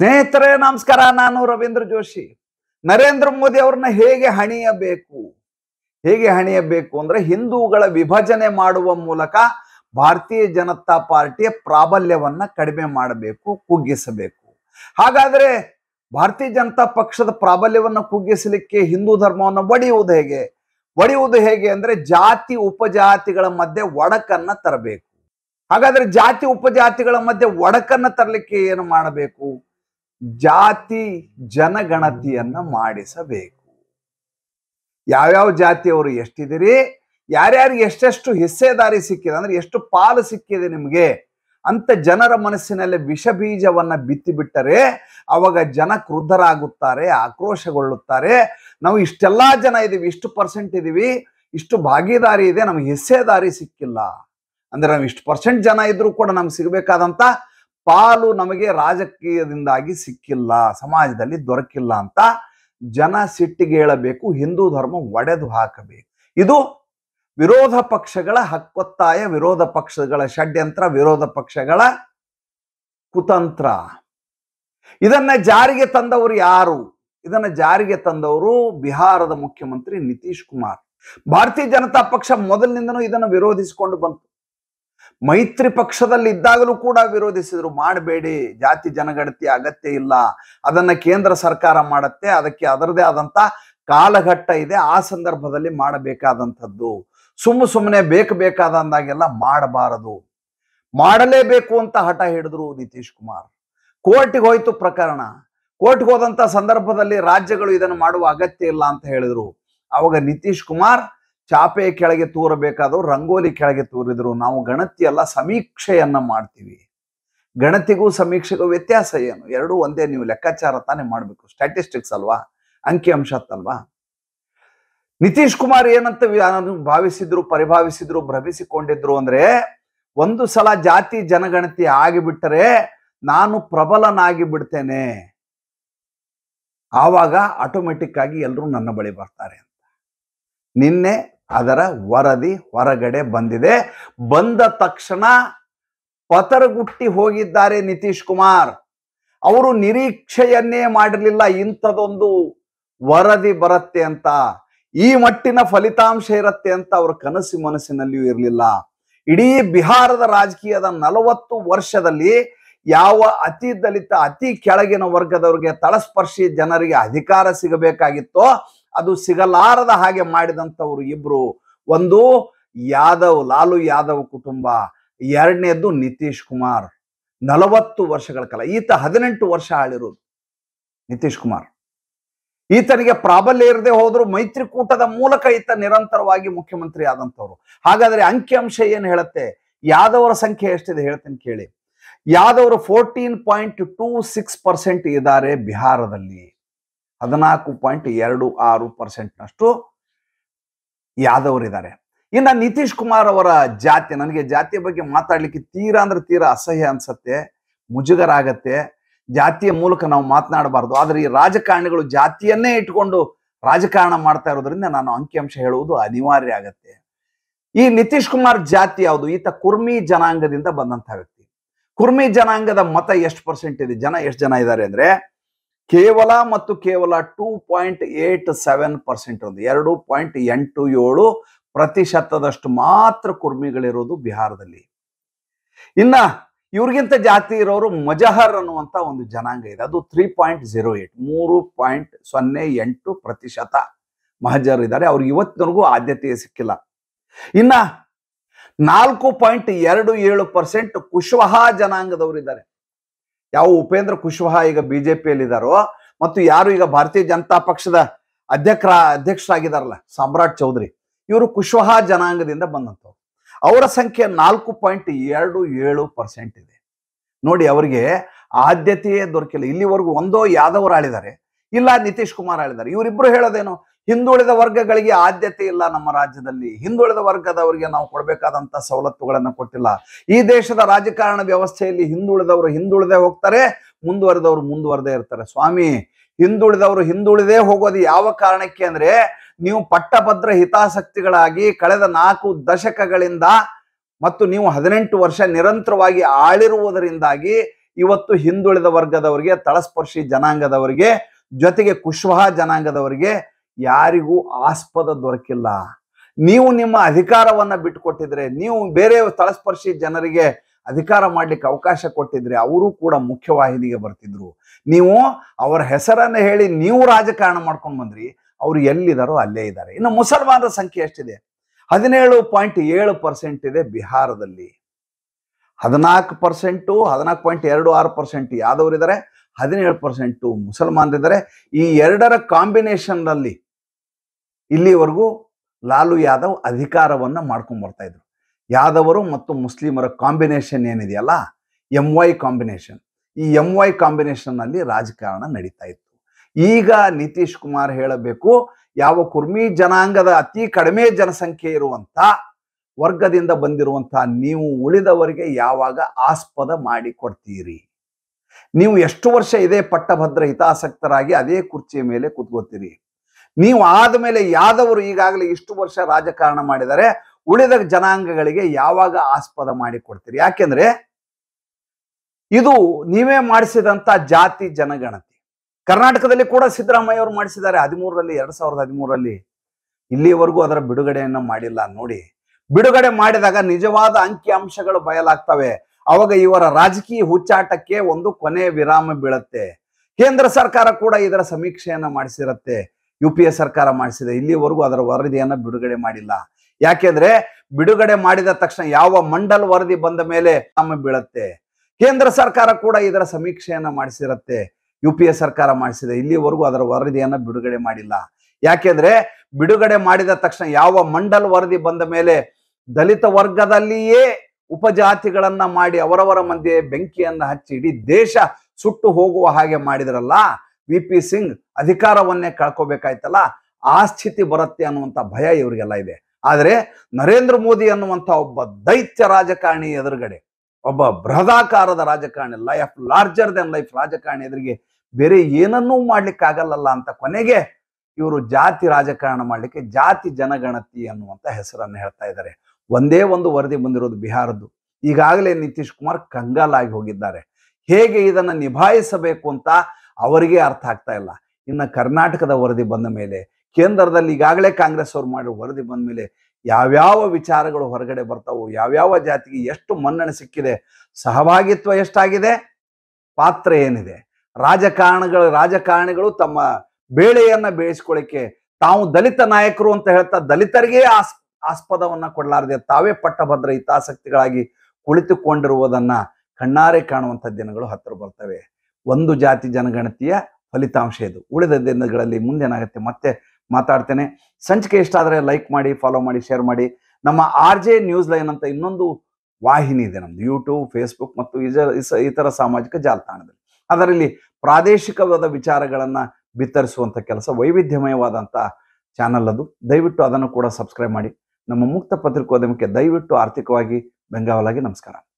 ಸ್ನೇಹಿತರೆ ನಮಸ್ಕಾರ ನಾನು ರವೀಂದ್ರ ಜೋಶಿ ನರೇಂದ್ರ ಮೋದಿ ಅವ್ರನ್ನ ಹೇಗೆ ಹಣಿಯಬೇಕು ಹೇಗೆ ಹಣಿಯಬೇಕು ಅಂದ್ರೆ ಹಿಂದೂಗಳ ವಿಭಜನೆ ಮಾಡುವ ಮೂಲಕ ಭಾರತೀಯ ಜನತಾ ಪಾರ್ಟಿಯ ಪ್ರಾಬಲ್ಯವನ್ನ ಕಡಿಮೆ ಮಾಡಬೇಕು ಕುಗ್ಗಿಸಬೇಕು ಹಾಗಾದ್ರೆ ಭಾರತೀಯ ಜನತಾ ಪಕ್ಷದ ಪ್ರಾಬಲ್ಯವನ್ನು ಕುಗ್ಗಿಸಲಿಕ್ಕೆ ಹಿಂದೂ ಧರ್ಮವನ್ನು ಒಡೆಯುವುದು ಹೇಗೆ ಒಡೆಯುವುದು ಹೇಗೆ ಅಂದ್ರೆ ಜಾತಿ ಉಪಜಾತಿಗಳ ಮಧ್ಯೆ ಒಡಕನ್ನ ತರಬೇಕು ಹಾಗಾದ್ರೆ ಜಾತಿ ಉಪಜಾತಿಗಳ ಮಧ್ಯೆ ಒಡಕನ್ನ ತರಲಿಕ್ಕೆ ಏನು ಮಾಡಬೇಕು ಜಾತಿ ಜನಗಣತಿಯನ್ನ ಮಾಡಿಸಬೇಕು ಯಾವ್ಯಾವ ಜಾತಿಯವರು ಎಷ್ಟಿದ್ದೀರಿ ಯಾರ್ಯಾರಿಗೆ ಎಷ್ಟೆಷ್ಟು ಹಿಸ್ಸೆದಾರಿ ಸಿಕ್ಕಿದೆ ಅಂದ್ರೆ ಎಷ್ಟು ಪಾಲು ಸಿಕ್ಕಿದೆ ನಿಮಗೆ ಅಂತ ಜನರ ಮನಸ್ಸಿನಲ್ಲಿ ವಿಷ ಬೀಜವನ್ನ ಬಿತ್ತಿಬಿಟ್ಟರೆ ಅವಾಗ ಜನ ಕ್ರುದ್ಧರಾಗುತ್ತಾರೆ ಆಕ್ರೋಶಗೊಳ್ಳುತ್ತಾರೆ ನಾವು ಇಷ್ಟೆಲ್ಲಾ ಜನ ಇದ್ದೀವಿ ಇಷ್ಟು ಪರ್ಸೆಂಟ್ ಇದೀವಿ ಇಷ್ಟು ಭಾಗಿದಾರಿ ಇದೆ ನಮ್ಗೆ ಹಿಸ್ಸೆದಾರಿ ಸಿಕ್ಕಿಲ್ಲ ಅಂದ್ರೆ ನಾವು ಇಷ್ಟು ಪರ್ಸೆಂಟ್ ಜನ ಇದ್ರೂ ಕೂಡ ನಮ್ಗೆ ಸಿಗಬೇಕಾದಂಥ ಪಾಲು ನಮಗೆ ರಾಜಕೀಯದಿಂದಾಗಿ ಸಿಕ್ಕಿಲ್ಲ ಸಮಾಜದಲ್ಲಿ ದೊರಕಿಲ್ಲ ಅಂತ ಜನ ಸಿಟ್ಟಿಗೇಳಬೇಕು ಹಿಂದೂ ಧರ್ಮ ಒಡೆದು ಹಾಕಬೇಕು ಇದು ವಿರೋಧ ಪಕ್ಷಗಳ ಹಕ್ಕೊತ್ತಾಯ ವಿರೋಧ ಪಕ್ಷಗಳ ಷಡ್ಯಂತ್ರ ವಿರೋಧ ಪಕ್ಷಗಳ ಕುತಂತ್ರ ಇದನ್ನ ಜಾರಿಗೆ ತಂದವರು ಯಾರು ಇದನ್ನ ಜಾರಿಗೆ ತಂದವರು ಬಿಹಾರದ ಮುಖ್ಯಮಂತ್ರಿ ನಿತೀಶ್ ಕುಮಾರ್ ಭಾರತೀಯ ಜನತಾ ಪಕ್ಷ ಮೊದಲಿನಿಂದನೂ ಇದನ್ನು ವಿರೋಧಿಸಿಕೊಂಡು ಬಂತು ಮೈತ್ರಿ ಪಕ್ಷದಲ್ಲಿ ಇದ್ದಾಗಲೂ ಕೂಡ ವಿರೋಧಿಸಿದ್ರು ಮಾಡಬೇಡಿ ಜಾತಿ ಜನಗಣತಿ ಅಗತ್ಯ ಇಲ್ಲ ಅದನ್ನ ಕೇಂದ್ರ ಸರ್ಕಾರ ಮಾಡತ್ತೆ ಅದಕ್ಕೆ ಅದರದೇ ಆದಂತ ಕಾಲಘಟ್ಟ ಇದೆ ಆ ಸಂದರ್ಭದಲ್ಲಿ ಮಾಡಬೇಕಾದಂಥದ್ದು ಸುಮ್ಮ ಸುಮ್ಮನೆ ಬೇಕು ಬೇಕಾದಂದಾಗೆಲ್ಲ ಮಾಡಬಾರದು ಮಾಡಲೇಬೇಕು ಅಂತ ಹಠ ಹಿಡಿದ್ರು ನಿತೀಶ್ ಕುಮಾರ್ ಕೋರ್ಟಿಗೆ ಹೋಯ್ತು ಪ್ರಕರಣ ಕೋರ್ಟ್ಗೆ ಹೋದಂತ ಸಂದರ್ಭದಲ್ಲಿ ರಾಜ್ಯಗಳು ಇದನ್ನು ಮಾಡುವ ಅಗತ್ಯ ಇಲ್ಲ ಅಂತ ಹೇಳಿದ್ರು ಅವಾಗ ನಿತೀಶ್ ಕುಮಾರ್ ಚಾಪೆ ಕೆಳಗೆ ತೂರಬೇಕಾದರೂ ರಂಗೋಲಿ ಕೆಳಗೆ ತೂರಿದ್ರು ನಾವು ಗಣತಿಯಲ್ಲ ಸಮೀಕ್ಷೆಯನ್ನ ಮಾಡ್ತೀವಿ ಗಣತಿಗೂ ಸಮೀಕ್ಷೆಗೂ ವ್ಯತ್ಯಾಸ ಏನು ಎರಡೂ ಒಂದೇ ನೀವು ಲೆಕ್ಕಾಚಾರ ತಾನೇ ಮಾಡಬೇಕು ಸ್ಟ್ಯಾಟಿಸ್ಟಿಕ್ಸ್ ಅಲ್ವಾ ಅಂಕಿ ಅಂಶತ್ತಲ್ವಾ ನಿತೀಶ್ ಕುಮಾರ್ ಏನಂತ ಭಾವಿಸಿದ್ರು ಪರಿಭಾವಿಸಿದ್ರು ಭ್ರಮಿಸಿಕೊಂಡಿದ್ರು ಅಂದ್ರೆ ಒಂದು ಸಲ ಜಾತಿ ಜನಗಣತಿ ಆಗಿಬಿಟ್ಟರೆ ನಾನು ಪ್ರಬಲನಾಗಿ ಬಿಡ್ತೇನೆ ಆವಾಗ ಆಟೋಮೆಟಿಕ್ ಆಗಿ ಎಲ್ಲರೂ ನನ್ನ ಬಳಿ ಬರ್ತಾರೆ ಅಂತ ನಿನ್ನೆ ಅದರ ವರದಿ ಹೊರಗಡೆ ಬಂದಿದೆ ಬಂದ ತಕ್ಷಣ ಪತರಗುಟ್ಟಿ ಹೋಗಿದ್ದಾರೆ ನಿತೀಶ್ ಕುಮಾರ್ ಅವರು ನಿರೀಕ್ಷೆಯನ್ನೇ ಮಾಡಿರಲಿಲ್ಲ ಇಂಥದೊಂದು ವರದಿ ಬರುತ್ತೆ ಅಂತ ಈ ಮಟ್ಟಿನ ಫಲಿತಾಂಶ ಇರತ್ತೆ ಅಂತ ಅವ್ರ ಕನಸು ಮನಸ್ಸಿನಲ್ಲಿಯೂ ಇರಲಿಲ್ಲ ಇಡೀ ಬಿಹಾರದ ರಾಜಕೀಯದ ನಲವತ್ತು ವರ್ಷದಲ್ಲಿ ಯಾವ ಅತಿ ದಲಿತ ಅತಿ ಕೆಳಗಿನ ವರ್ಗದವರಿಗೆ ತಳಸ್ಪರ್ಶಿ ಜನರಿಗೆ ಅಧಿಕಾರ ಸಿಗಬೇಕಾಗಿತ್ತೋ ಅದು ಸಿಗಲಾರದ ಹಾಗೆ ಮಾಡಿದಂಥವ್ರು ಇಬ್ರು ಒಂದು ಯಾದವ್ ಲಾಲು ಯಾದವ್ ಕುಟುಂಬ ಎರಡನೇದ್ದು ನಿತೀಶ್ ಕುಮಾರ್ ನಲವತ್ತು ವರ್ಷಗಳ ಕಾಲ ಈತ ಹದಿನೆಂಟು ವರ್ಷ ಆಳಿರೋದು ನಿತೀಶ್ ಕುಮಾರ್ ಈತನಿಗೆ ಪ್ರಾಬಲ್ಯ ಇರದೆ ಹೋದ್ರು ಮೈತ್ರಿಕೂಟದ ಮೂಲಕ ಈತ ನಿರಂತರವಾಗಿ ಮುಖ್ಯಮಂತ್ರಿ ಆದಂಥವ್ರು ಹಾಗಾದ್ರೆ ಅಂಕಿಅಂಶ ಏನು ಹೇಳುತ್ತೆ ಯಾದವರ ಸಂಖ್ಯೆ ಎಷ್ಟಿದೆ ಹೇಳ್ತೇನೆ ಕೇಳಿ ಯಾದವರು fourteen point two six percent ಇದ್ದಾರೆ ಬಿಹಾರದಲ್ಲಿ ಹದಿನಾಲ್ಕು ಪಾಯಿಂಟ್ ಎರಡು ಆರು ಪರ್ಸೆಂಟ್ನಷ್ಟು ಯಾದವರಿದ್ದಾರೆ ಇನ್ನು ನಿತೀಶ್ ಕುಮಾರ್ ಅವರ ಜಾತಿ ನನಗೆ ಜಾತಿಯ ಬಗ್ಗೆ ಮಾತಾಡ್ಲಿಕ್ಕೆ ತೀರಾ ಅಂದ್ರೆ ತೀರಾ ಅಸಹ್ಯ ಅನ್ಸತ್ತೆ ಮುಜುಗರ ಆಗತ್ತೆ ಜಾತಿಯ ಮೂಲಕ ನಾವು ಮಾತನಾಡಬಾರ್ದು ಆದರೆ ಈ ರಾಜಕಾರಣಿಗಳು ಜಾತಿಯನ್ನೇ ಇಟ್ಕೊಂಡು ರಾಜಕಾರಣ ಮಾಡ್ತಾ ಇರೋದ್ರಿಂದ ನಾನು ಅಂಕಿಅಂಶ ಹೇಳುವುದು ಅನಿವಾರ್ಯ ಆಗತ್ತೆ ಈ ನಿತೀಶ್ ಕುಮಾರ್ ಜಾತಿ ಯಾವುದು ಈತ ಕುರ್ಮಿ ಜನಾಂಗದಿಂದ ಬಂದಂತ ವ್ಯಕ್ತಿ ಕುರ್ಮಿ ಜನಾಂಗದ ಮತ ಎಷ್ಟು ಪರ್ಸೆಂಟ್ ಇದೆ ಜನ ಎಷ್ಟು ಜನ ಇದ್ದಾರೆ ಅಂದ್ರೆ ಕೇವಲ ಮತ್ತು ಕೇವಲ two point eight seven percent ಒಂದು ಎರಡು ಪಾಯಿಂಟ್ ಎಂಟು ಏಳು ಪ್ರತಿಶತದಷ್ಟು ಮಾತ್ರ ಕುರ್ಮಿಗಳಿರೋದು ಬಿಹಾರದಲ್ಲಿ ಇನ್ನ ಇವ್ರಿಗಿಂತ ಜಾತಿ ಇರೋರು ಮಜಹರ್ ಅನ್ನುವಂಥ ಒಂದು ಜನಾಂಗ ಇದೆ ಅದು ತ್ರೀ ಪಾಯಿಂಟ್ ಜೀರೋ ಏಟ್ ಮೂರು ಪಾಯಿಂಟ್ ಸೊನ್ನೆ ಎಂಟು ಪ್ರತಿಶತ ಮಹಜರ್ ಇದ್ದಾರೆ ಅವ್ರಿಗೆ ಇವತ್ತಿನವರೆಗೂ ಆದ್ಯತೆ ಸಿಕ್ಕಿಲ್ಲ ಇನ್ನ ನಾಲ್ಕು ಪಾಯಿಂಟ್ ಎರಡು ಏಳು ಪರ್ಸೆಂಟ್ ಕುಶ್ವಹಾ ಇದ್ದಾರೆ ಯಾವ ಉಪೇಂದ್ರ ಕುಶ್ವಾಹ ಈಗ ಇದ್ದಾರೋ ಮತ್ತು ಯಾರು ಈಗ ಭಾರತೀಯ ಜನತಾ ಪಕ್ಷದ ಅಧ್ಯಕ್ಷರ ಅಧ್ಯಕ್ಷರಾಗಿದ್ದಾರಲ್ಲ ಸಾಮ್ರಾಟ್ ಚೌಧರಿ ಇವರು ಕುಶ್ವಹ ಜನಾಂಗದಿಂದ ಬಂದಂಥವ್ರು ಅವರ ಸಂಖ್ಯೆ ನಾಲ್ಕು ಪಾಯಿಂಟ್ ಎರಡು ಏಳು ಪರ್ಸೆಂಟ್ ಇದೆ ನೋಡಿ ಅವರಿಗೆ ಆದ್ಯತೆಯೇ ದೊರಕಿಲ್ಲ ಇಲ್ಲಿವರೆಗೂ ಒಂದೋ ಯಾದವರು ಆಳಿದ್ದಾರೆ ಇಲ್ಲ ನಿತೀಶ್ ಕುಮಾರ್ ಆಳಿದ್ದಾರೆ ಇವರಿಬ್ರು ಹೇಳೋದೇನು ಹಿಂದುಳಿದ ವರ್ಗಗಳಿಗೆ ಆದ್ಯತೆ ಇಲ್ಲ ನಮ್ಮ ರಾಜ್ಯದಲ್ಲಿ ಹಿಂದುಳಿದ ವರ್ಗದವರಿಗೆ ನಾವು ಕೊಡಬೇಕಾದಂತಹ ಸವಲತ್ತುಗಳನ್ನು ಕೊಟ್ಟಿಲ್ಲ ಈ ದೇಶದ ರಾಜಕಾರಣ ವ್ಯವಸ್ಥೆಯಲ್ಲಿ ಹಿಂದುಳಿದವರು ಹಿಂದುಳಿದೇ ಹೋಗ್ತಾರೆ ಮುಂದುವರೆದವರು ಮುಂದುವರೆದೇ ಇರ್ತಾರೆ ಸ್ವಾಮಿ ಹಿಂದುಳಿದವರು ಹಿಂದುಳಿದೇ ಹೋಗೋದು ಯಾವ ಕಾರಣಕ್ಕೆ ಅಂದ್ರೆ ನೀವು ಪಟ್ಟಭದ್ರ ಹಿತಾಸಕ್ತಿಗಳಾಗಿ ಕಳೆದ ನಾಲ್ಕು ದಶಕಗಳಿಂದ ಮತ್ತು ನೀವು ಹದಿನೆಂಟು ವರ್ಷ ನಿರಂತರವಾಗಿ ಆಳಿರುವುದರಿಂದಾಗಿ ಇವತ್ತು ಹಿಂದುಳಿದ ವರ್ಗದವರಿಗೆ ತಳಸ್ಪರ್ಶಿ ಜನಾಂಗದವರಿಗೆ ಜೊತೆಗೆ ಕುಶ್ವಾಹ ಜನಾಂಗದವರಿಗೆ ಯಾರಿಗೂ ಆಸ್ಪದ ದೊರಕಿಲ್ಲ ನೀವು ನಿಮ್ಮ ಅಧಿಕಾರವನ್ನು ಬಿಟ್ಟುಕೊಟ್ಟಿದ್ರೆ ನೀವು ಬೇರೆ ಸ್ಥಳಸ್ಪರ್ಶಿ ಜನರಿಗೆ ಅಧಿಕಾರ ಮಾಡಲಿಕ್ಕೆ ಅವಕಾಶ ಕೊಟ್ಟಿದ್ರೆ ಅವರು ಕೂಡ ಮುಖ್ಯವಾಹಿನಿಗೆ ಬರ್ತಿದ್ರು ನೀವು ಅವರ ಹೆಸರನ್ನು ಹೇಳಿ ನೀವು ರಾಜಕಾರಣ ಮಾಡ್ಕೊಂಡು ಬಂದ್ರಿ ಅವರು ಎಲ್ಲಿದ್ದಾರೋ ಅಲ್ಲೇ ಇದ್ದಾರೆ ಇನ್ನು ಮುಸಲ್ಮಾನರ ಸಂಖ್ಯೆ ಎಷ್ಟಿದೆ ಹದಿನೇಳು ಪಾಯಿಂಟ್ ಏಳು ಪರ್ಸೆಂಟ್ ಇದೆ ಬಿಹಾರದಲ್ಲಿ ಹದಿನಾಲ್ಕು ಪರ್ಸೆಂಟು ಹದಿನಾಲ್ಕು ಪಾಯಿಂಟ್ ಎರಡು ಆರು ಪರ್ಸೆಂಟ್ ಯಾದವರಿದ್ದಾರೆ ಹದಿನೇಳು ಪರ್ಸೆಂಟು ಮುಸಲ್ಮಾನರಿದ್ದಾರೆ ಈ ಎರಡರ ಕಾಂಬಿನೇಷನ್ನಲ್ಲಿ ಇಲ್ಲಿವರೆಗೂ ಲಾಲು ಯಾದವ್ ಅಧಿಕಾರವನ್ನು ಮಾಡ್ಕೊಂಡು ಬರ್ತಾ ಇದ್ರು ಯಾದವರು ಮತ್ತು ಮುಸ್ಲಿಮರ ಕಾಂಬಿನೇಷನ್ ಏನಿದೆಯಲ್ಲ ಎಂ ವೈ ಕಾಂಬಿನೇಷನ್ ಈ ಎಂ ವೈ ಕಾಂಬಿನೇಷನ್ನಲ್ಲಿ ರಾಜಕಾರಣ ನಡೀತಾ ಇತ್ತು ಈಗ ನಿತೀಶ್ ಕುಮಾರ್ ಹೇಳಬೇಕು ಯಾವ ಕುರ್ಮಿ ಜನಾಂಗದ ಅತಿ ಕಡಿಮೆ ಜನಸಂಖ್ಯೆ ಇರುವಂಥ ವರ್ಗದಿಂದ ಬಂದಿರುವಂತಹ ನೀವು ಉಳಿದವರಿಗೆ ಯಾವಾಗ ಆಸ್ಪದ ಮಾಡಿಕೊಡ್ತೀರಿ ನೀವು ಎಷ್ಟು ವರ್ಷ ಇದೇ ಪಟ್ಟಭದ್ರ ಹಿತಾಸಕ್ತರಾಗಿ ಅದೇ ಕುರ್ಚಿಯ ಮೇಲೆ ಕೂತ್ಕೋತೀರಿ ನೀವು ಆದಮೇಲೆ ಯಾದವರು ಈಗಾಗಲೇ ಇಷ್ಟು ವರ್ಷ ರಾಜಕಾರಣ ಮಾಡಿದರೆ ಉಳಿದ ಜನಾಂಗಗಳಿಗೆ ಯಾವಾಗ ಆಸ್ಪದ ಮಾಡಿಕೊಡ್ತೀರಿ ಯಾಕೆಂದ್ರೆ ಇದು ನೀವೇ ಮಾಡಿಸಿದಂತ ಜಾತಿ ಜನಗಣತಿ ಕರ್ನಾಟಕದಲ್ಲಿ ಕೂಡ ಸಿದ್ದರಾಮಯ್ಯ ಅವರು ಮಾಡಿಸಿದ್ದಾರೆ ಹದಿಮೂರರಲ್ಲಿ ಎರಡ್ ಸಾವಿರದ ಹದಿಮೂರರಲ್ಲಿ ಇಲ್ಲಿವರೆಗೂ ಅದರ ಬಿಡುಗಡೆಯನ್ನು ಮಾಡಿಲ್ಲ ನೋಡಿ ಬಿಡುಗಡೆ ಮಾಡಿದಾಗ ನಿಜವಾದ ಅಂಕಿಅಂಶಗಳು ಬಯಲಾಗ್ತವೆ ಅವಾಗ ಇವರ ರಾಜಕೀಯ ಹುಚ್ಚಾಟಕ್ಕೆ ಒಂದು ಕೊನೆ ವಿರಾಮ ಬೀಳುತ್ತೆ ಕೇಂದ್ರ ಸರ್ಕಾರ ಕೂಡ ಇದರ ಸಮೀಕ್ಷೆಯನ್ನ ಮಾಡಿಸಿರುತ್ತೆ ಯು ಪಿ ಎ ಸರ್ಕಾರ ಮಾಡಿಸಿದೆ ಇಲ್ಲಿವರೆಗೂ ಅದರ ವರದಿಯನ್ನು ಬಿಡುಗಡೆ ಮಾಡಿಲ್ಲ ಯಾಕೆಂದ್ರೆ ಬಿಡುಗಡೆ ಮಾಡಿದ ತಕ್ಷಣ ಯಾವ ಮಂಡಲ್ ವರದಿ ಬಂದ ಮೇಲೆ ನಮ್ಮ ಬೀಳತ್ತೆ ಕೇಂದ್ರ ಸರ್ಕಾರ ಕೂಡ ಇದರ ಸಮೀಕ್ಷೆಯನ್ನ ಮಾಡಿಸಿರುತ್ತೆ ಯು ಪಿ ಎ ಸರ್ಕಾರ ಮಾಡಿಸಿದೆ ಇಲ್ಲಿವರೆಗೂ ಅದರ ವರದಿಯನ್ನು ಬಿಡುಗಡೆ ಮಾಡಿಲ್ಲ ಯಾಕೆಂದ್ರೆ ಬಿಡುಗಡೆ ಮಾಡಿದ ತಕ್ಷಣ ಯಾವ ಮಂಡಲ್ ವರದಿ ಬಂದ ಮೇಲೆ ದಲಿತ ವರ್ಗದಲ್ಲಿಯೇ ಉಪಜಾತಿಗಳನ್ನ ಮಾಡಿ ಅವರವರ ಮಧ್ಯೆ ಬೆಂಕಿಯನ್ನ ಹಚ್ಚಿ ಇಡೀ ದೇಶ ಸುಟ್ಟು ಹೋಗುವ ಹಾಗೆ ಮಾಡಿದ್ರಲ್ಲ ವಿ ಪಿ ಸಿಂಗ್ ಅಧಿಕಾರವನ್ನೇ ಕಳ್ಕೋಬೇಕಾಯ್ತಲ್ಲ ಆ ಸ್ಥಿತಿ ಬರುತ್ತೆ ಅನ್ನುವಂಥ ಭಯ ಇವರಿಗೆಲ್ಲ ಇದೆ ಆದರೆ ನರೇಂದ್ರ ಮೋದಿ ಅನ್ನುವಂಥ ಒಬ್ಬ ದೈತ್ಯ ರಾಜಕಾರಣಿ ಎದುರುಗಡೆ ಒಬ್ಬ ಬೃಹದಾಕಾರದ ರಾಜಕಾರಣಿ ಲೈಫ್ ಲಾರ್ಜರ್ ದೆನ್ ಲೈಫ್ ರಾಜಕಾರಣಿ ಎದುರಿಗೆ ಬೇರೆ ಏನನ್ನೂ ಆಗಲ್ಲಲ್ಲ ಅಂತ ಕೊನೆಗೆ ಇವರು ಜಾತಿ ರಾಜಕಾರಣ ಮಾಡ್ಲಿಕ್ಕೆ ಜಾತಿ ಜನಗಣತಿ ಅನ್ನುವಂಥ ಹೆಸರನ್ನು ಹೇಳ್ತಾ ಇದ್ದಾರೆ ಒಂದೇ ಒಂದು ವರದಿ ಬಂದಿರೋದು ಬಿಹಾರದ್ದು ಈಗಾಗಲೇ ನಿತೀಶ್ ಕುಮಾರ್ ಕಂಗಾಲಾಗಿ ಹೋಗಿದ್ದಾರೆ ಹೇಗೆ ಇದನ್ನು ನಿಭಾಯಿಸಬೇಕು ಅಂತ ಅವರಿಗೆ ಅರ್ಥ ಆಗ್ತಾ ಇಲ್ಲ ಇನ್ನು ಕರ್ನಾಟಕದ ವರದಿ ಬಂದ ಮೇಲೆ ಕೇಂದ್ರದಲ್ಲಿ ಈಗಾಗಲೇ ಕಾಂಗ್ರೆಸ್ ಅವರು ಮಾಡಿರೋ ವರದಿ ಬಂದ ಮೇಲೆ ಯಾವ್ಯಾವ ವಿಚಾರಗಳು ಹೊರಗಡೆ ಬರ್ತಾವೋ ಯಾವ್ಯಾವ ಜಾತಿಗೆ ಎಷ್ಟು ಮನ್ನಣೆ ಸಿಕ್ಕಿದೆ ಸಹಭಾಗಿತ್ವ ಎಷ್ಟಾಗಿದೆ ಪಾತ್ರ ಏನಿದೆ ರಾಜಕಾರಣಗಳು ರಾಜಕಾರಣಿಗಳು ತಮ್ಮ ಬೇಳೆಯನ್ನ ಬೇಯಿಸ್ಕೊಳ್ಳಿಕ್ಕೆ ತಾವು ದಲಿತ ನಾಯಕರು ಅಂತ ಹೇಳ್ತಾ ದಲಿತರಿಗೆ ಆಸ್ ಆಸ್ಪದವನ್ನ ಕೊಡಲಾರದೆ ತಾವೇ ಪಟ್ಟಭದ್ರ ಹಿತಾಸಕ್ತಿಗಳಾಗಿ ಕುಳಿತುಕೊಂಡಿರುವುದನ್ನ ಕಣ್ಣಾರೆ ಕಾಣುವಂಥ ದಿನಗಳು ಹತ್ತಿರ ಬರ್ತವೆ ಒಂದು ಜಾತಿ ಜನಗಣತಿಯ ಫಲಿತಾಂಶ ಇದು ಉಳಿದ ದಿನಗಳಲ್ಲಿ ಮುಂದೇನಾಗುತ್ತೆ ಮತ್ತೆ ಮಾತಾಡ್ತೇನೆ ಸಂಚಿಕೆ ಇಷ್ಟ ಆದರೆ ಲೈಕ್ ಮಾಡಿ ಫಾಲೋ ಮಾಡಿ ಶೇರ್ ಮಾಡಿ ನಮ್ಮ ಆರ್ ಜೆ ನ್ಯೂಸ್ ಲೈನ್ ಅಂತ ಇನ್ನೊಂದು ವಾಹಿನಿ ಇದೆ ನಮ್ದು ಯೂಟ್ಯೂಬ್ ಫೇಸ್ಬುಕ್ ಮತ್ತು ಇತರ ಸಾಮಾಜಿಕ ಜಾಲತಾಣದಲ್ಲಿ ಅದರಲ್ಲಿ ಪ್ರಾದೇಶಿಕವಾದ ವಿಚಾರಗಳನ್ನು ಬಿತ್ತರಿಸುವಂಥ ಕೆಲಸ ವೈವಿಧ್ಯಮಯವಾದಂಥ ಚಾನಲ್ ಅದು ದಯವಿಟ್ಟು ಅದನ್ನು ಕೂಡ ಸಬ್ಸ್ಕ್ರೈಬ್ ಮಾಡಿ ನಮ್ಮ ಮುಕ್ತ ಪತ್ರಿಕೋದ್ಯಮಕ್ಕೆ ದಯವಿಟ್ಟು ಆರ್ಥಿಕವಾಗಿ ಬೆಂಗಾವಲಾಗಿ ನಮಸ್ಕಾರ